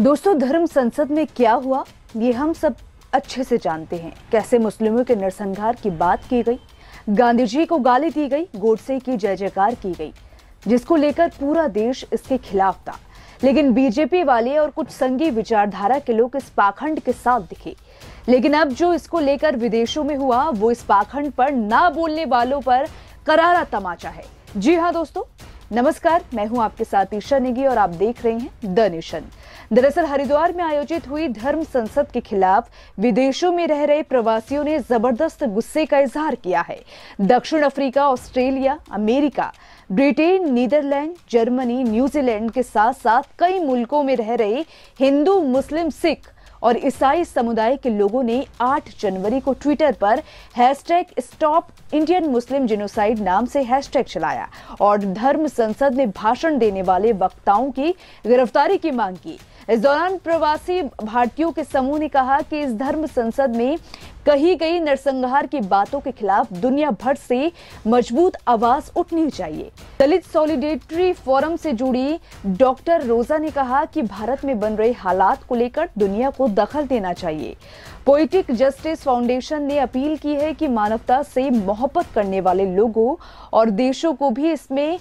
दोस्तों धर्म संसद में क्या हुआ ये हम सब अच्छे से जानते हैं कैसे मुस्लिमों के नरसंहार की बात की गई गांधी जी को गाली दी गई गोडसे की जय जयकार की गई जिसको लेकर पूरा देश इसके खिलाफ था लेकिन बीजेपी वाले और कुछ संघी विचारधारा के लोग इस पाखंड के साथ दिखे लेकिन अब जो इसको लेकर विदेशों में हुआ वो इस पाखंड पर ना बोलने वालों पर करारा तमाचा है जी हाँ दोस्तों नमस्कार मैं हूं आपके साथ ईशा नेगी और आप देख रहे हैं द निशन दरअसल हरिद्वार में आयोजित हुई धर्म संसद के खिलाफ विदेशों में रह रहे प्रवासियों ने जबरदस्त गुस्से का इजहार किया है दक्षिण Africa Australia America Britain Netherland Germany New Zealand के साथ साथ कई मुल्कों में रह रहे हिंदू मुस्लिम सिख और ईसाई समुदाय के लोगों ने 8 जनवरी को ट्विटर पर hashtag stop Indian Muslim genocide नाम से हैशटैग चलाया और धर्म संसद में भाषण देने वाले वक्ताओं की गिरफ्तारी की मांग की इस दौरान प्रवासी भारतीयों के समूह ने कहा कि इस धर्म संसद में कही गई नरसंहार की बातों के खिलाफ दुनिया भर से मजबूत आवाज उठनी चाहिए दलित सॉलिडेटरी फोरम से जुड़ी डॉक्टर रोजा ने कहा कि भारत में बन रहे हालात को लेकर दुनिया को दखल देना चाहिए पोइटिक जस्टिस फाउंडेशन ने अपील की है कि मानवता से मोहब्बत करने वाले लोगों और देशों को भी इसमें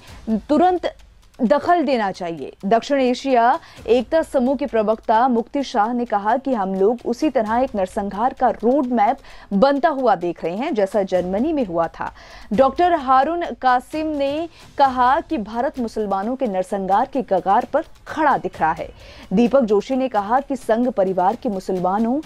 तुरंत दखल देना चाहिए दक्षिण एशिया एकता समूह के प्रवक्ता मुक्ति शाह ने कहा कि हम लोग उसी तरह एक नरसंहार का रोड मैप बनता हुआ देख रहे हैं जैसा जर्मनी में हुआ था डॉक्टर हारून कासिम ने कहा कि भारत मुसलमानों के नरसंहार के कगार पर खड़ा दिख रहा है दीपक जोशी ने कहा कि संघ परिवार के मुसलमानों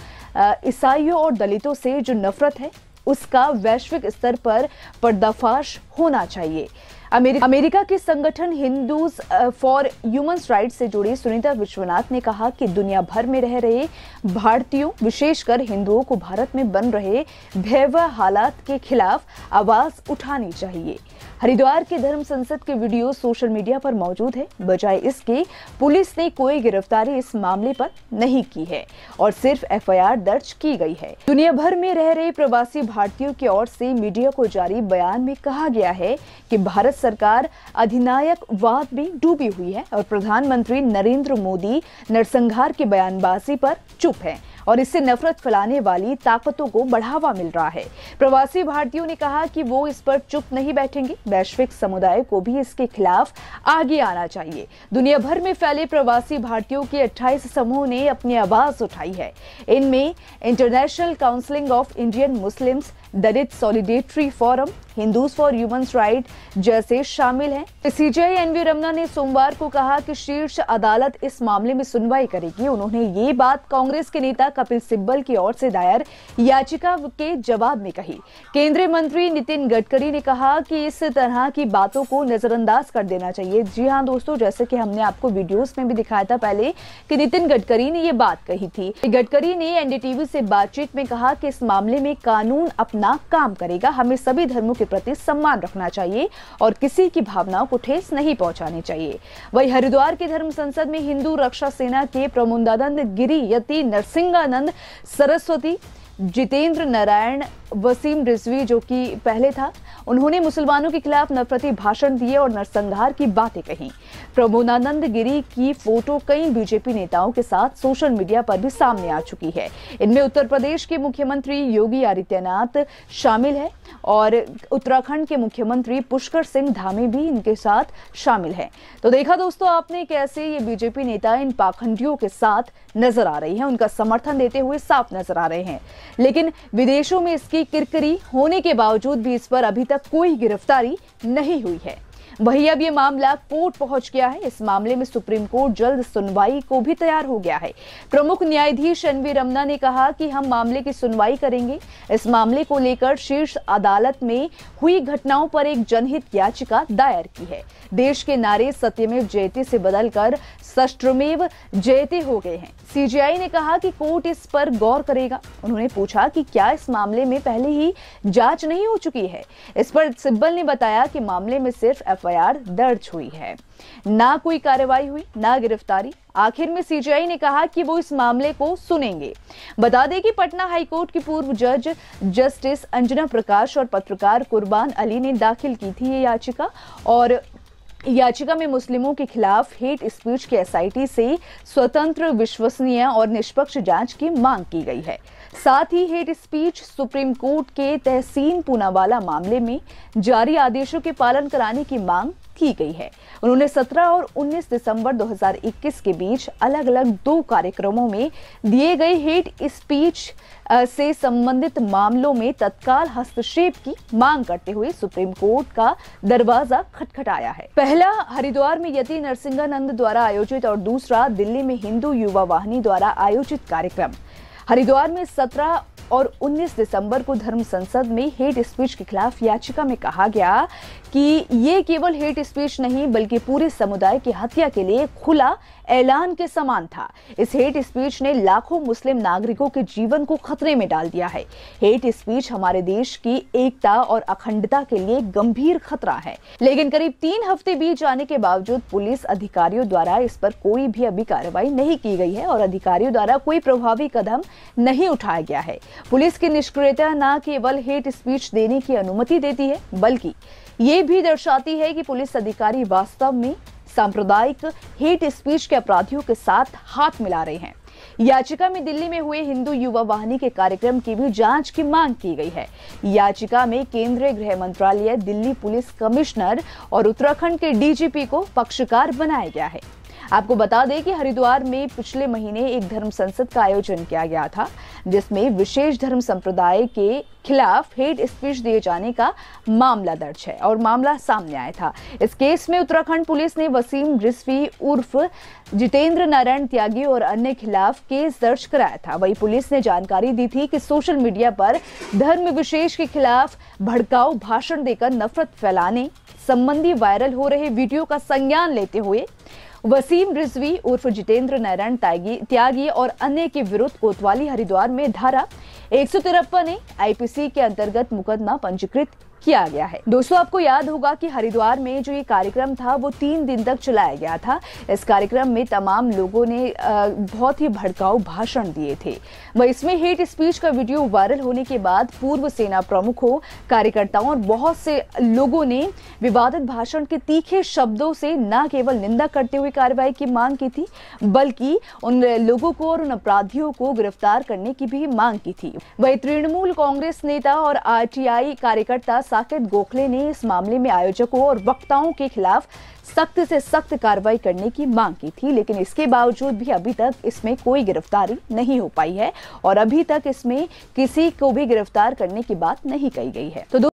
ईसाइयों और दलितों से जो नफरत है उसका वैश्विक स्तर पर पर्दाफाश होना चाहिए अमेरिका के संगठन हिंदूज फॉर ह्यूमन राइट्स से जुड़ी सुनीता विश्वनाथ ने कहा कि दुनिया भर में रह रहे भारतीयों विशेषकर हिंदुओं को भारत में बन रहे भयावह हालात के खिलाफ आवाज उठानी चाहिए हरिद्वार के धर्म संसद के वीडियो सोशल मीडिया पर मौजूद है बजाय इसके पुलिस ने कोई गिरफ्तारी इस मामले पर नहीं की है और सिर्फ एफआईआर दर्ज की गई है दुनिया भर में रह रहे प्रवासी भारतीयों की ओर से मीडिया को जारी बयान में कहा गया है कि भारत सरकार अधिनायकवाद में डूबी हुई है और प्रधानमंत्री नरेंद्र मोदी नरसंहार की बयानबाजी पर चुप हैं और इससे नफरत फैलाने वाली ताकतों को बढ़ावा मिल रहा है प्रवासी भारतीयों ने कहा कि वो इस पर चुप नहीं बैठेंगे वैश्विक समुदाय को भी इसके खिलाफ आगे आना चाहिए दुनिया भर में फैले प्रवासी भारतीयों के 28 समूह ने अपनी आवाज उठाई है इनमें international counselling of Indian Muslims Dalit solidarity forum Hindus for human right जैसे शामिल हैं सीजेआई एनवी रमना ने सोमवार को कहा कि शीर्ष अदालत इस मामले में सुनवाई करेगी उन्होंने ये बात कांग्रेस के नेता कपिल सिब्बल की ओर से दायर याचिका के जवाब में कही केंद्रीय मंत्री नितिन गडकरी ने कहा कि इस तरह की बातों को नजरअंदाज कर देना चाहिए जी हाँ दोस्तों जैसे की हमने आपको वीडियो में भी दिखाया था पहले की नितिन गडकरी ने ये बात कही थी गडकरी ने एनडीटीवी से बातचीत में कहा की इस मामले में कानून अपना अपना काम करेगा हमें सभी धर्मों के प्रति सम्मान रखना चाहिए और किसी की भावनाओं को ठेस नहीं पहुंचानी चाहिए वही हरिद्वार के धर्म संसद में हिंदू रक्षा सेना के प्रमुदानंद गिरी यति नरसिंहानंद सरस्वती जितेंद्र नारायण वसीम रिजवी जो कि पहले था उन्होंने मुसलमानों के खिलाफ नफरती भाषण दिए और नरसंहार की बातें कही प्रमोदानंद गिरी की फोटो कई बीजेपी नेताओं के साथ सोशल मीडिया पर भी सामने आ चुकी है इनमें उत्तर प्रदेश के मुख्यमंत्री योगी आदित्यनाथ शामिल है और उत्तराखंड के मुख्यमंत्री पुष्कर सिंह धामी भी इनके साथ शामिल है तो देखा दोस्तों आपने कैसे ये बीजेपी नेता इन पाखंडियों के साथ नजर आ रही है उनका समर्थन देते हुए साफ नजर आ रहे हैं लेकिन विदेशों में इसकी किरकिरी होने के बावजूद भी इस पर अभी तक कोई गिरफ्तारी नहीं हुई है वही अब ये मामला कोर्ट पहुंच गया है इस मामले में सुप्रीम कोर्ट जल्द सुनवाई को भी तैयार हो गया है प्रमुख न्यायाधीश एन वी रमना ने कहा कि हम मामले की सुनवाई करेंगे इस मामले को लेकर शीर्ष अदालत में हुई घटनाओं पर एक जनहित याचिका दायर की है देश के नारे सत्यमेव जयते से बदलकर सष्टमेव जयते हो गए हैं सीजीआई ने कहा कि कोर्ट इस पर गौर करेगा उन्होंने पूछा कि क्या इस मामले में पहले ही जांच नहीं हो चुकी है इस पर सिब्बल ने बताया कि मामले में सिर्फ एफआईआर दर्ज हुई है ना कोई कार्रवाई हुई ना गिरफ्तारी आखिर में सीजीआई ने कहा कि वो इस मामले को सुनेंगे बता दें कि पटना हाईकोर्ट के पूर्व जज जस्टिस अंजना प्रकाश और पत्रकार कुर्बान अली ने दाखिल की थी ये याचिका और याचिका में मुस्लिमों के खिलाफ हेट स्पीच के एसआईटी से स्वतंत्र विश्वसनीय और निष्पक्ष जांच की मांग की गई है साथ ही हेट स्पीच सुप्रीम कोर्ट के तहसीन पूनावाला मामले में जारी आदेशों के पालन कराने की मांग की गई है उन्होंने 17 और 19 दिसंबर 2021 के बीच अलग अलग दो कार्यक्रमों में दिए गए हेट स्पीच से संबंधित मामलों में तत्काल हस्तक्षेप की मांग करते हुए सुप्रीम कोर्ट का दरवाजा खटखटाया है पहला हरिद्वार में यति नरसिंहानंद द्वारा आयोजित और दूसरा दिल्ली में हिंदू युवा वाहिनी द्वारा आयोजित कार्यक्रम हरिद्वार में 17 और 19 दिसंबर को धर्म संसद में हेट स्पीच के खिलाफ याचिका में कहा गया कि ये केवल हेट स्पीच नहीं बल्कि पूरे समुदाय की हत्या के लिए खुला ऐलान के समान था इस हेट स्पीच ने लाखों मुस्लिम नागरिकों के जीवन को खतरे में डाल दिया है हेट स्पीच हमारे देश की एकता और अखंडता के लिए गंभीर खतरा है लेकिन करीब तीन हफ्ते बीत जाने के बावजूद पुलिस अधिकारियों द्वारा इस पर कोई भी अभी कार्रवाई नहीं की गई है और अधिकारियों द्वारा कोई प्रभावी कदम नहीं उठाया गया है पुलिस की निष्क्रियता न केवल हेट स्पीच देने की अनुमति देती है बल्कि ये भी दर्शाती है कि पुलिस अधिकारी वास्तव में सांप्रदायिक हेट स्पीच के अपराधियों के साथ हाथ मिला रहे हैं याचिका में दिल्ली में हुए हिंदू युवा वाहिनी के कार्यक्रम की भी जांच की मांग की गई है याचिका में केंद्रीय गृह मंत्रालय दिल्ली पुलिस कमिश्नर और उत्तराखंड के डीजीपी को पक्षकार बनाया गया है आपको बता दें कि हरिद्वार में पिछले महीने एक धर्म संसद का आयोजन किया गया था जिसमें विशेष धर्म संप्रदाय के खिलाफ हेट स्पीच दिए जाने का मामला दर्ज है और मामला सामने आया था इस केस में उत्तराखंड पुलिस ने वसीम रिस्वी उर्फ जितेंद्र नारायण त्यागी और अन्य खिलाफ केस दर्ज कराया था वही पुलिस ने जानकारी दी थी कि सोशल मीडिया पर धर्म विशेष के खिलाफ भड़काऊ भाषण देकर नफरत फैलाने संबंधी वायरल हो रहे वीडियो का संज्ञान लेते हुए वसीम रिजवी उर्फ जितेंद्र नारायण त्यागी और अन्य के विरुद्ध कोतवाली हरिद्वार में धारा एक ने आईपीसी के अंतर्गत मुकदमा पंजीकृत किया गया है दोस्तों आपको याद होगा कि हरिद्वार में जो ये कार्यक्रम था वो तीन दिन तक चलाया गया था इस कार्यक्रम में तमाम लोगों ने बहुत ही भड़काऊ भाषण दिए थे वह इसमें हेट स्पीच का वीडियो वायरल होने के बाद पूर्व सेना प्रमुखों कार्यकर्ताओं और बहुत से लोगों ने विवादित भाषण के तीखे शब्दों से न केवल निंदा करते हुए कार्रवाई की मांग की थी बल्कि उन लोगों को और उन अपराधियों को गिरफ्तार करने की भी मांग की थी वही तृणमूल कांग्रेस नेता और आर कार्यकर्ता साकेत गोखले ने इस मामले में आयोजकों और वक्ताओं के खिलाफ सख्त से सख्त कार्रवाई करने की मांग की थी लेकिन इसके बावजूद भी अभी तक इसमें कोई गिरफ्तारी नहीं हो पाई है और अभी तक इसमें किसी को भी गिरफ्तार करने की बात नहीं कही गई है तो